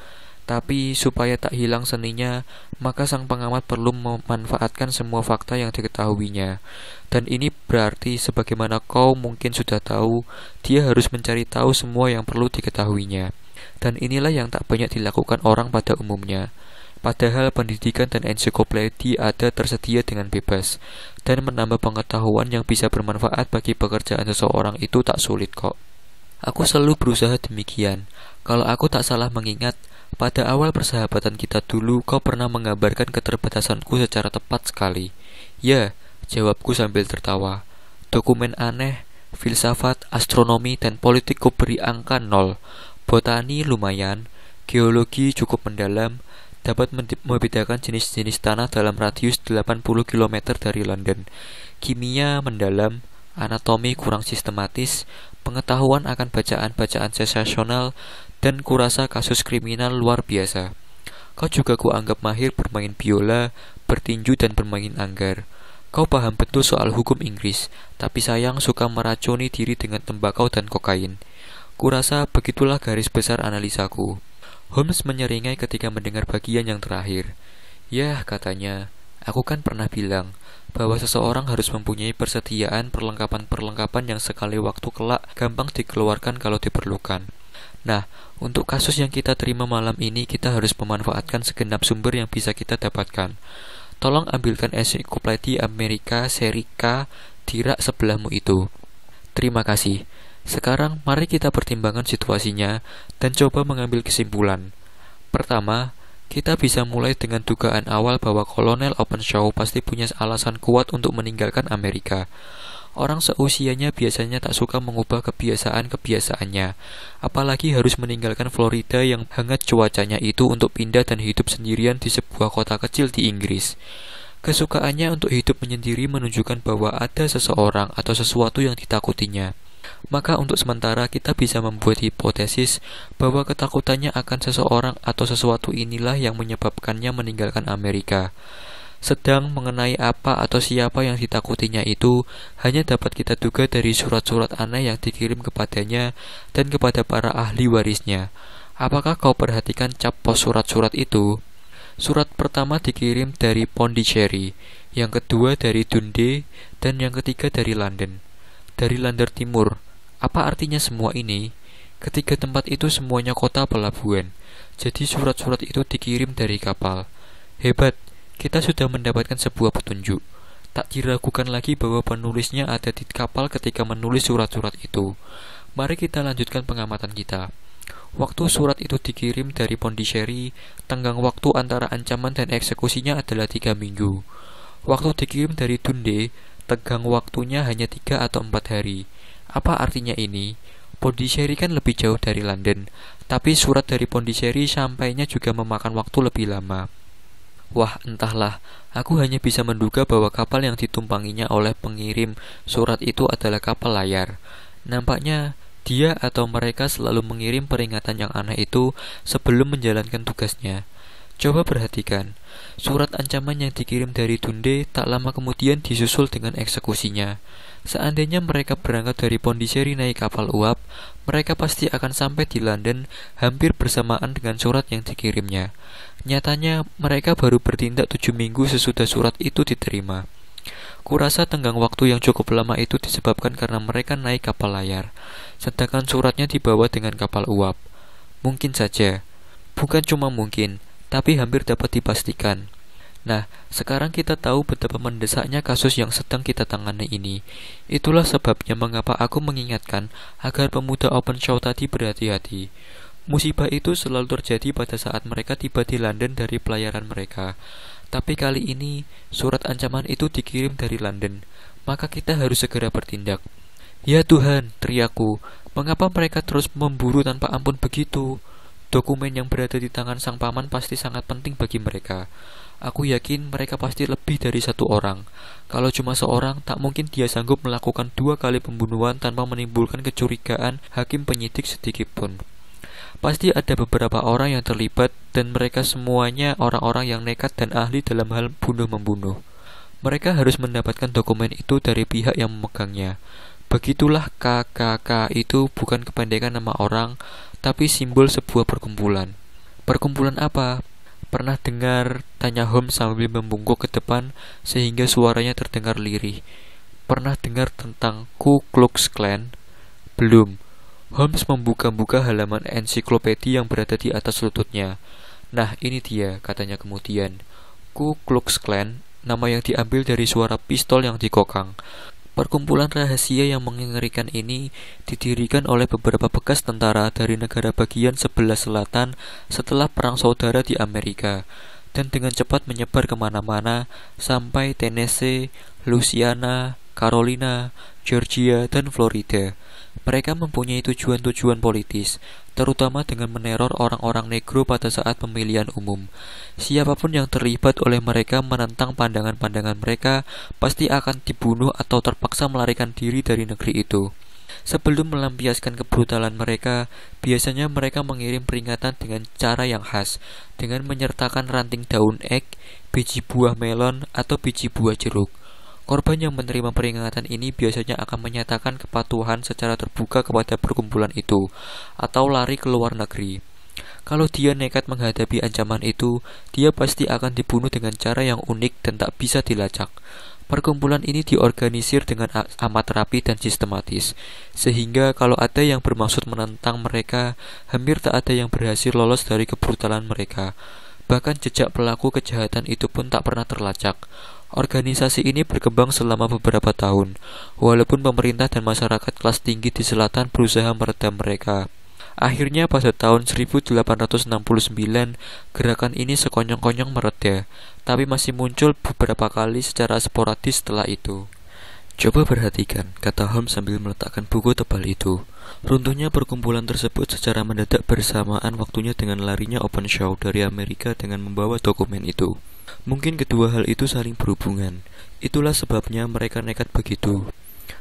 Tapi supaya tak hilang seninya, maka sang pengamat perlu memanfaatkan semua fakta yang diketahuinya. Dan ini berarti sebagaimana kau mungkin sudah tahu, dia harus mencari tahu semua yang perlu diketahuinya. Dan inilah yang tak banyak dilakukan orang pada umumnya. Padahal pendidikan dan ensiklopedia ada tersedia dengan bebas dan menambah pengetahuan yang bisa bermanfaat bagi pekerjaan seseorang itu tak sulit kok. Aku selalu berusaha demikian. Kalau aku tak salah mengingat, pada awal persahabatan kita dulu kau pernah mengabarkan keterbatasanku secara tepat sekali. Ya, jawabku sambil tertawa. Dokumen aneh, filsafat, astronomi, dan politik ku beri angka nol. Botani lumayan, geologi cukup mendalam, dapat membedakan jenis-jenis tanah dalam radius 80 km dari London. Kimia mendalam, anatomi kurang sistematis, pengetahuan akan bacaan-bacaan sensasional, dan kurasa kasus kriminal luar biasa. Kau juga kuanggap mahir bermain biola, bertinju, dan bermain anggar. Kau paham betul soal hukum Inggris, tapi sayang suka meracuni diri dengan tembakau dan kokain. Kurasa begitulah garis besar analisaku. Holmes menyeringai ketika mendengar bagian yang terakhir. Yah, katanya, aku kan pernah bilang, bahwa seseorang harus mempunyai persediaan perlengkapan-perlengkapan yang sekali waktu kelak gampang dikeluarkan kalau diperlukan. Nah, untuk kasus yang kita terima malam ini, kita harus memanfaatkan segenap sumber yang bisa kita dapatkan. Tolong ambilkan di Amerika seri K di rak sebelahmu itu. Terima kasih. Sekarang, mari kita pertimbangkan situasinya dan coba mengambil kesimpulan. Pertama, kita bisa mulai dengan dugaan awal bahwa Kolonel Openshaw pasti punya alasan kuat untuk meninggalkan Amerika. Orang seusianya biasanya tak suka mengubah kebiasaan-kebiasaannya, apalagi harus meninggalkan Florida yang hangat cuacanya itu untuk pindah dan hidup sendirian di sebuah kota kecil di Inggris. Kesukaannya untuk hidup menyendiri menunjukkan bahwa ada seseorang atau sesuatu yang ditakutinya. Maka untuk sementara kita bisa membuat hipotesis bahwa ketakutannya akan seseorang atau sesuatu inilah yang menyebabkannya meninggalkan Amerika. Sedang mengenai apa atau siapa yang ditakutinya itu hanya dapat kita duga dari surat-surat aneh yang dikirim kepadanya dan kepada para ahli warisnya. Apakah kau perhatikan cap pos surat-surat itu? Surat pertama dikirim dari Pondicherry, yang kedua dari Dundee, dan yang ketiga dari London. Dari London Timur, apa artinya semua ini? Ketiga tempat itu semuanya kota pelabuhan, jadi surat-surat itu dikirim dari kapal. Hebat, kita sudah mendapatkan sebuah petunjuk. Tak diragukan lagi bahwa penulisnya ada di kapal ketika menulis surat-surat itu. Mari kita lanjutkan pengamatan kita. Waktu surat itu dikirim dari Pondicherry, tenggang waktu antara ancaman dan eksekusinya adalah tiga minggu. Waktu dikirim dari Dunde, tegang waktunya hanya tiga atau empat hari. Apa artinya ini? Pondicherry kan lebih jauh dari London, tapi surat dari Pondicherry sampainya juga memakan waktu lebih lama. Wah, entahlah. Aku hanya bisa menduga bahwa kapal yang ditumpanginya oleh pengirim surat itu adalah kapal layar. Nampaknya dia atau mereka selalu mengirim peringatan yang aneh itu sebelum menjalankan tugasnya. Coba perhatikan, surat ancaman yang dikirim dari Dunde tak lama kemudian disusul dengan eksekusinya. Seandainya mereka berangkat dari Pondicherry naik kapal uap, mereka pasti akan sampai di London hampir bersamaan dengan surat yang dikirimnya. Nyatanya, mereka baru bertindak tujuh minggu sesudah surat itu diterima. Kurasa tenggang waktu yang cukup lama itu disebabkan karena mereka naik kapal layar, sedangkan suratnya dibawa dengan kapal uap. Mungkin saja, bukan cuma mungkin, tapi hampir dapat dipastikan. Nah, sekarang kita tahu betapa mendesaknya kasus yang sedang kita tangani ini. Itulah sebabnya mengapa aku mengingatkan agar pemuda open show tadi berhati-hati. Musibah itu selalu terjadi pada saat mereka tiba di London dari pelayaran mereka. Tapi kali ini, surat ancaman itu dikirim dari London. Maka kita harus segera bertindak. Ya Tuhan, teriaku. mengapa mereka terus memburu tanpa ampun begitu? Dokumen yang berada di tangan sang paman pasti sangat penting bagi mereka. Aku yakin mereka pasti lebih dari satu orang. Kalau cuma seorang, tak mungkin dia sanggup melakukan dua kali pembunuhan tanpa menimbulkan kecurigaan hakim penyidik sedikitpun. Pasti ada beberapa orang yang terlibat dan mereka semuanya orang-orang yang nekat dan ahli dalam hal bunuh-membunuh. Mereka harus mendapatkan dokumen itu dari pihak yang memegangnya. Begitulah KKK itu bukan kependekan nama orang, tapi simbol sebuah perkumpulan. Perkumpulan apa? Pernah dengar tanya Holmes sambil membungkuk ke depan sehingga suaranya terdengar lirih. Pernah dengar tentang Ku Klux Klan? Belum. Holmes membuka-buka halaman ensiklopedia yang berada di atas lututnya. Nah, ini dia, katanya kemudian. Ku Klux Klan, nama yang diambil dari suara pistol yang dikokang. Perkumpulan rahasia yang mengerikan ini didirikan oleh beberapa bekas tentara dari negara bagian sebelah selatan setelah Perang Saudara di Amerika dan dengan cepat menyebar kemana-mana sampai Tennessee, Louisiana, Carolina, Georgia, dan Florida. Mereka mempunyai tujuan-tujuan politis, terutama dengan meneror orang-orang negro pada saat pemilihan umum. Siapapun yang terlibat oleh mereka menentang pandangan-pandangan mereka pasti akan dibunuh atau terpaksa melarikan diri dari negeri itu. Sebelum melampiaskan kebrutalan mereka, biasanya mereka mengirim peringatan dengan cara yang khas, dengan menyertakan ranting daun ek, biji buah melon, atau biji buah jeruk. Korban yang menerima peringatan ini biasanya akan menyatakan kepatuhan secara terbuka kepada perkumpulan itu, atau lari ke luar negeri. Kalau dia nekat menghadapi ancaman itu, dia pasti akan dibunuh dengan cara yang unik dan tak bisa dilacak. Perkumpulan ini diorganisir dengan amat rapi dan sistematis, sehingga kalau ada yang bermaksud menentang mereka, hampir tak ada yang berhasil lolos dari kebrutalan mereka. Bahkan jejak pelaku kejahatan itu pun tak pernah terlacak. Organisasi ini berkembang selama beberapa tahun, walaupun pemerintah dan masyarakat kelas tinggi di selatan berusaha meredam mereka. Akhirnya pada tahun 1869, gerakan ini sekonyong-konyong mereda, tapi masih muncul beberapa kali secara sporadis setelah itu. Coba perhatikan, kata Holmes sambil meletakkan buku tebal itu. Runtuhnya perkumpulan tersebut secara mendadak bersamaan waktunya dengan larinya Open Show dari Amerika dengan membawa dokumen itu. Mungkin kedua hal itu saling berhubungan. Itulah sebabnya mereka nekat begitu.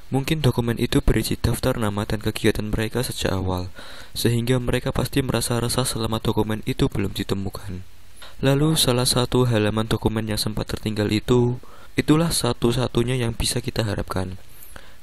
Mungkin dokumen itu berisi daftar nama dan kegiatan mereka sejak awal, sehingga mereka pasti merasa resah selama dokumen itu belum ditemukan. Lalu salah satu halaman dokumen yang sempat tertinggal itu, itulah satu-satunya yang bisa kita harapkan.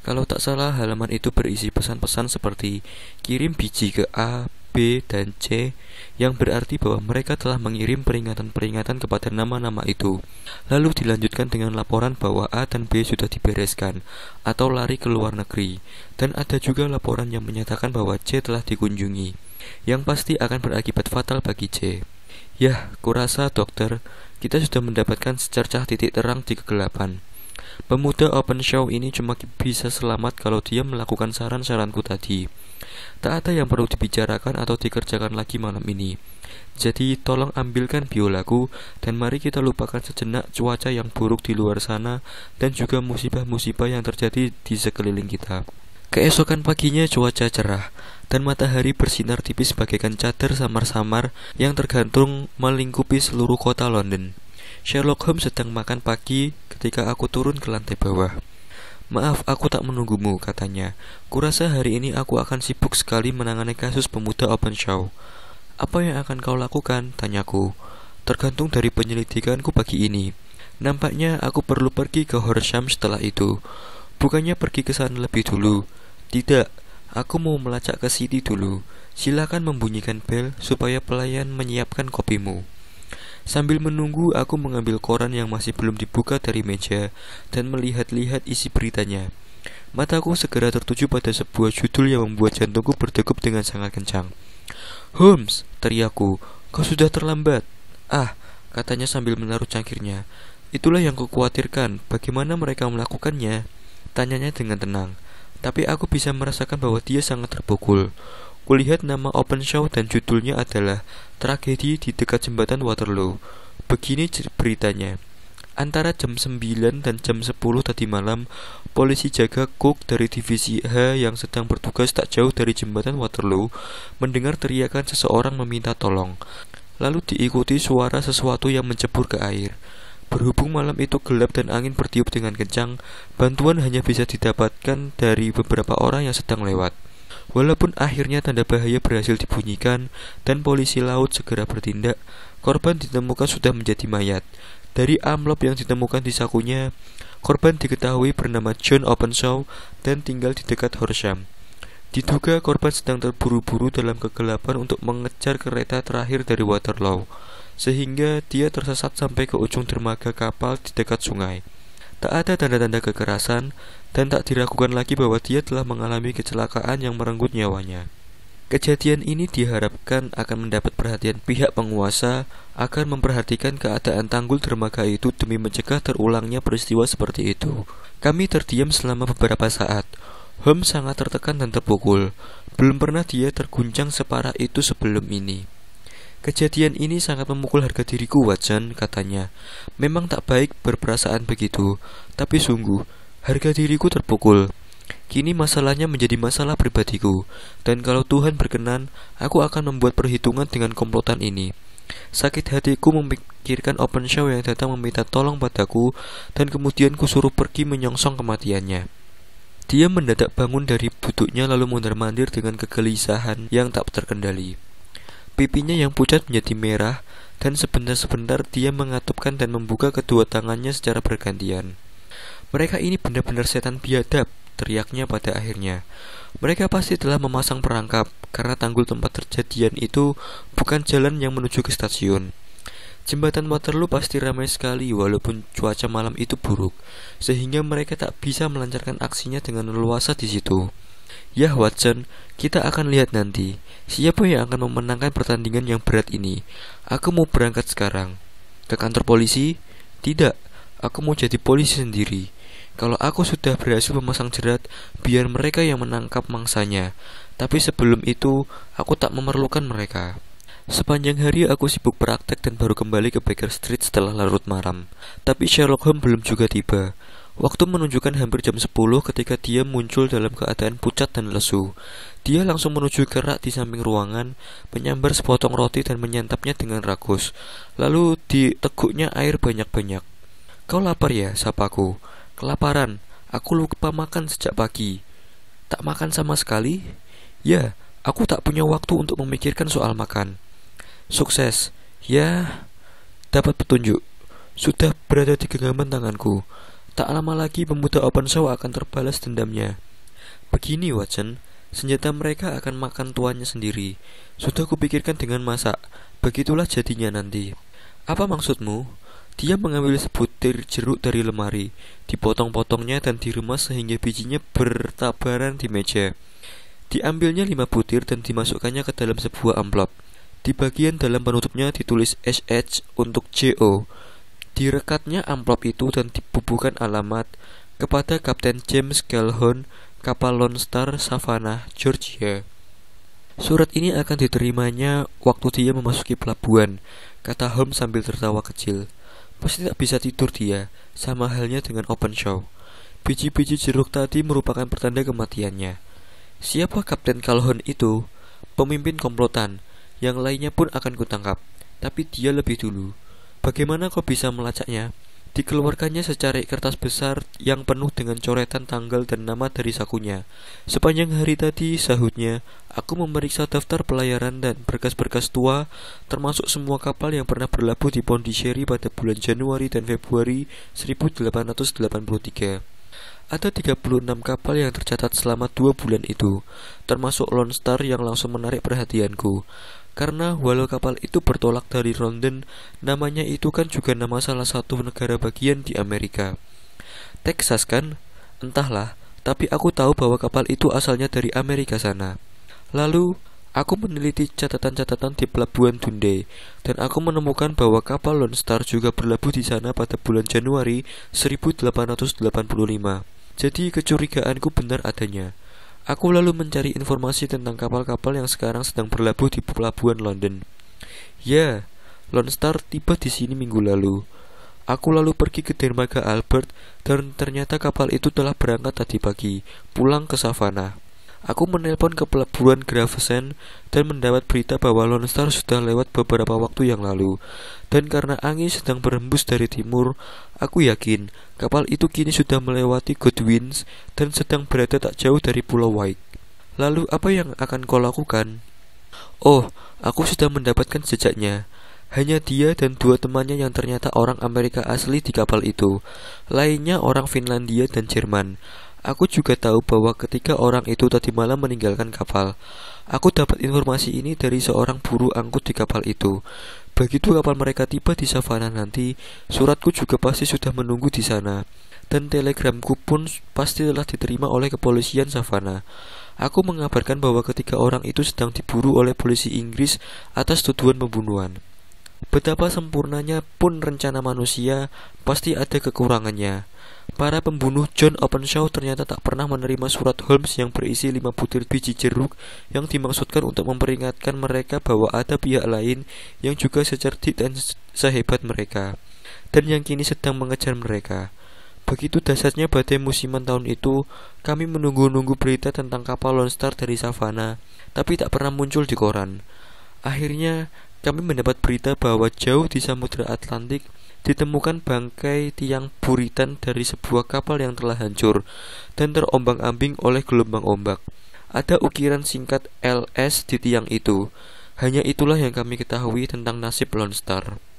Kalau tak salah, halaman itu berisi pesan-pesan seperti kirim biji ke A, B, dan C yang berarti bahwa mereka telah mengirim peringatan-peringatan kepada nama-nama itu. Lalu dilanjutkan dengan laporan bahwa A dan B sudah dibereskan atau lari ke luar negeri. Dan ada juga laporan yang menyatakan bahwa C telah dikunjungi, yang pasti akan berakibat fatal bagi C. Yah, kurasa dokter, kita sudah mendapatkan secercah titik terang di kegelapan. Pemuda Open Show ini cuma bisa selamat kalau dia melakukan saran-saranku tadi. Tak ada yang perlu dibicarakan atau dikerjakan lagi malam ini. Jadi tolong ambilkan biolaku dan mari kita lupakan sejenak cuaca yang buruk di luar sana dan juga musibah-musibah yang terjadi di sekeliling kita. Keesokan paginya cuaca cerah dan matahari bersinar tipis bagaikan cadar samar-samar yang tergantung melingkupi seluruh kota London. Sherlock Holmes sedang makan pagi ketika aku turun ke lantai bawah. Maaf, aku tak menunggumu, katanya. Kurasa hari ini aku akan sibuk sekali menangani kasus pemuda show. Apa yang akan kau lakukan? Tanyaku. Tergantung dari penyelidikanku pagi ini. Nampaknya aku perlu pergi ke Horsham setelah itu. Bukannya pergi ke sana lebih dulu. Tidak, aku mau melacak ke City dulu. Silakan membunyikan bel supaya pelayan menyiapkan kopimu. Sambil menunggu, aku mengambil koran yang masih belum dibuka dari meja dan melihat-lihat isi beritanya. Mataku segera tertuju pada sebuah judul yang membuat jantungku berdegup dengan sangat kencang. Holmes, teriakku, kau sudah terlambat. Ah, katanya sambil menaruh cangkirnya. Itulah yang kukhawatirkan, bagaimana mereka melakukannya? Tanyanya dengan tenang, tapi aku bisa merasakan bahwa dia sangat terpukul. Kulihat nama open show dan judulnya adalah Tragedi di dekat jembatan Waterloo. Begini beritanya. Antara jam 9 dan jam 10 tadi malam, polisi jaga Cook dari divisi H yang sedang bertugas tak jauh dari jembatan Waterloo mendengar teriakan seseorang meminta tolong. Lalu diikuti suara sesuatu yang mencebur ke air. Berhubung malam itu gelap dan angin bertiup dengan kencang, bantuan hanya bisa didapatkan dari beberapa orang yang sedang lewat. Walaupun akhirnya tanda bahaya berhasil dibunyikan dan polisi laut segera bertindak, korban ditemukan sudah menjadi mayat. Dari amplop yang ditemukan di sakunya, korban diketahui bernama John Openshaw dan tinggal di dekat Horsham. Diduga korban sedang terburu-buru dalam kegelapan untuk mengejar kereta terakhir dari Waterloo, sehingga dia tersesat sampai ke ujung dermaga kapal di dekat sungai. Tak ada tanda-tanda kekerasan, dan tak diragukan lagi bahwa dia telah mengalami kecelakaan yang merenggut nyawanya. Kejadian ini diharapkan akan mendapat perhatian pihak penguasa agar memperhatikan keadaan tanggul dermaga itu demi mencegah terulangnya peristiwa seperti itu. Kami terdiam selama beberapa saat. Hem sangat tertekan dan terpukul. Belum pernah dia terguncang separah itu sebelum ini. Kejadian ini sangat memukul harga diriku, Watson, katanya. Memang tak baik berperasaan begitu, tapi sungguh Harga diriku terpukul. Kini masalahnya menjadi masalah pribadiku, dan kalau Tuhan berkenan, aku akan membuat perhitungan dengan komplotan ini. Sakit hatiku memikirkan Open Show yang datang meminta tolong padaku, dan kemudian kusuruh pergi menyongsong kematiannya. Dia mendadak bangun dari duduknya lalu mondar-mandir dengan kegelisahan yang tak terkendali. Pipinya yang pucat menjadi merah, dan sebentar-sebentar dia mengatupkan dan membuka kedua tangannya secara bergantian. Mereka ini benar-benar setan biadab, teriaknya pada akhirnya. Mereka pasti telah memasang perangkap, karena tanggul tempat terjadian itu bukan jalan yang menuju ke stasiun. Jembatan Waterloo pasti ramai sekali walaupun cuaca malam itu buruk, sehingga mereka tak bisa melancarkan aksinya dengan leluasa di situ. Yah Watson, kita akan lihat nanti. Siapa yang akan memenangkan pertandingan yang berat ini? Aku mau berangkat sekarang. Ke kantor polisi? Tidak, aku mau jadi polisi sendiri. Kalau aku sudah berhasil memasang jerat, biar mereka yang menangkap mangsanya. Tapi sebelum itu, aku tak memerlukan mereka. Sepanjang hari aku sibuk praktek dan baru kembali ke Baker Street setelah larut malam. Tapi Sherlock Holmes belum juga tiba. Waktu menunjukkan hampir jam 10 ketika dia muncul dalam keadaan pucat dan lesu. Dia langsung menuju ke di samping ruangan, menyambar sepotong roti dan menyantapnya dengan rakus. Lalu diteguknya air banyak-banyak. Kau lapar ya, sapaku. Kelaparan, aku lupa makan sejak pagi. Tak makan sama sekali? Ya, aku tak punya waktu untuk memikirkan soal makan. Sukses, ya, dapat petunjuk. Sudah berada di genggaman tanganku. Tak lama lagi pemuda Open Show akan terbalas dendamnya. Begini, Watson, senjata mereka akan makan tuannya sendiri. Sudah kupikirkan dengan masak, begitulah jadinya nanti. Apa maksudmu? Dia mengambil sebutir jeruk dari lemari, dipotong-potongnya dan diremas sehingga bijinya bertabaran di meja. Diambilnya lima butir dan dimasukkannya ke dalam sebuah amplop. Di bagian dalam penutupnya ditulis SH untuk JO. Direkatnya amplop itu dan dibubuhkan alamat kepada Kapten James Calhoun, kapal Lone Star Savannah, Georgia. Surat ini akan diterimanya waktu dia memasuki pelabuhan, kata Holmes sambil tertawa kecil pasti tidak bisa tidur dia, sama halnya dengan open show. Biji-biji jeruk tadi merupakan pertanda kematiannya. Siapa Kapten Calhoun itu? Pemimpin komplotan, yang lainnya pun akan kutangkap, tapi dia lebih dulu. Bagaimana kau bisa melacaknya? Dikeluarkannya secari kertas besar yang penuh dengan coretan tanggal dan nama dari sakunya. Sepanjang hari tadi, sahutnya, aku memeriksa daftar pelayaran dan berkas-berkas tua, termasuk semua kapal yang pernah berlabuh di Pondicherry pada bulan Januari dan Februari 1883 ada 36 kapal yang tercatat selama dua bulan itu, termasuk Lone Star yang langsung menarik perhatianku. Karena walau kapal itu bertolak dari London, namanya itu kan juga nama salah satu negara bagian di Amerika. Texas kan? Entahlah, tapi aku tahu bahwa kapal itu asalnya dari Amerika sana. Lalu, aku meneliti catatan-catatan di pelabuhan Dundee, dan aku menemukan bahwa kapal Lone Star juga berlabuh di sana pada bulan Januari 1885. Jadi kecurigaanku benar adanya. Aku lalu mencari informasi tentang kapal-kapal yang sekarang sedang berlabuh di pelabuhan London. Ya, Lone Star tiba di sini minggu lalu. Aku lalu pergi ke dermaga Albert dan ternyata kapal itu telah berangkat tadi pagi, pulang ke Savannah. Aku menelpon ke pelabuhan Gravesend dan mendapat berita bahwa Lone Star sudah lewat beberapa waktu yang lalu. Dan karena angin sedang berhembus dari timur, aku yakin kapal itu kini sudah melewati Goodwins dan sedang berada tak jauh dari Pulau White. Lalu apa yang akan kau lakukan? Oh, aku sudah mendapatkan jejaknya. Hanya dia dan dua temannya yang ternyata orang Amerika asli di kapal itu. Lainnya orang Finlandia dan Jerman. Aku juga tahu bahwa ketika orang itu tadi malam meninggalkan kapal, aku dapat informasi ini dari seorang buruh angkut di kapal itu. Begitu kapal mereka tiba di savana nanti, suratku juga pasti sudah menunggu di sana. Dan telegramku pun pasti telah diterima oleh kepolisian savana. Aku mengabarkan bahwa ketika orang itu sedang diburu oleh polisi Inggris atas tuduhan pembunuhan. Betapa sempurnanya pun rencana manusia, pasti ada kekurangannya. Para pembunuh John Openshaw ternyata tak pernah menerima surat Holmes yang berisi lima butir biji jeruk yang dimaksudkan untuk memperingatkan mereka bahwa ada pihak lain yang juga secerdik dan sehebat mereka dan yang kini sedang mengejar mereka. Begitu dasarnya badai musiman tahun itu, kami menunggu-nunggu berita tentang kapal Lone Star dari Savana, tapi tak pernah muncul di koran. Akhirnya, kami mendapat berita bahwa jauh di Samudra Atlantik, ditemukan bangkai tiang buritan dari sebuah kapal yang telah hancur dan terombang-ambing oleh gelombang ombak. Ada ukiran singkat LS di tiang itu. Hanya itulah yang kami ketahui tentang nasib Lone Star.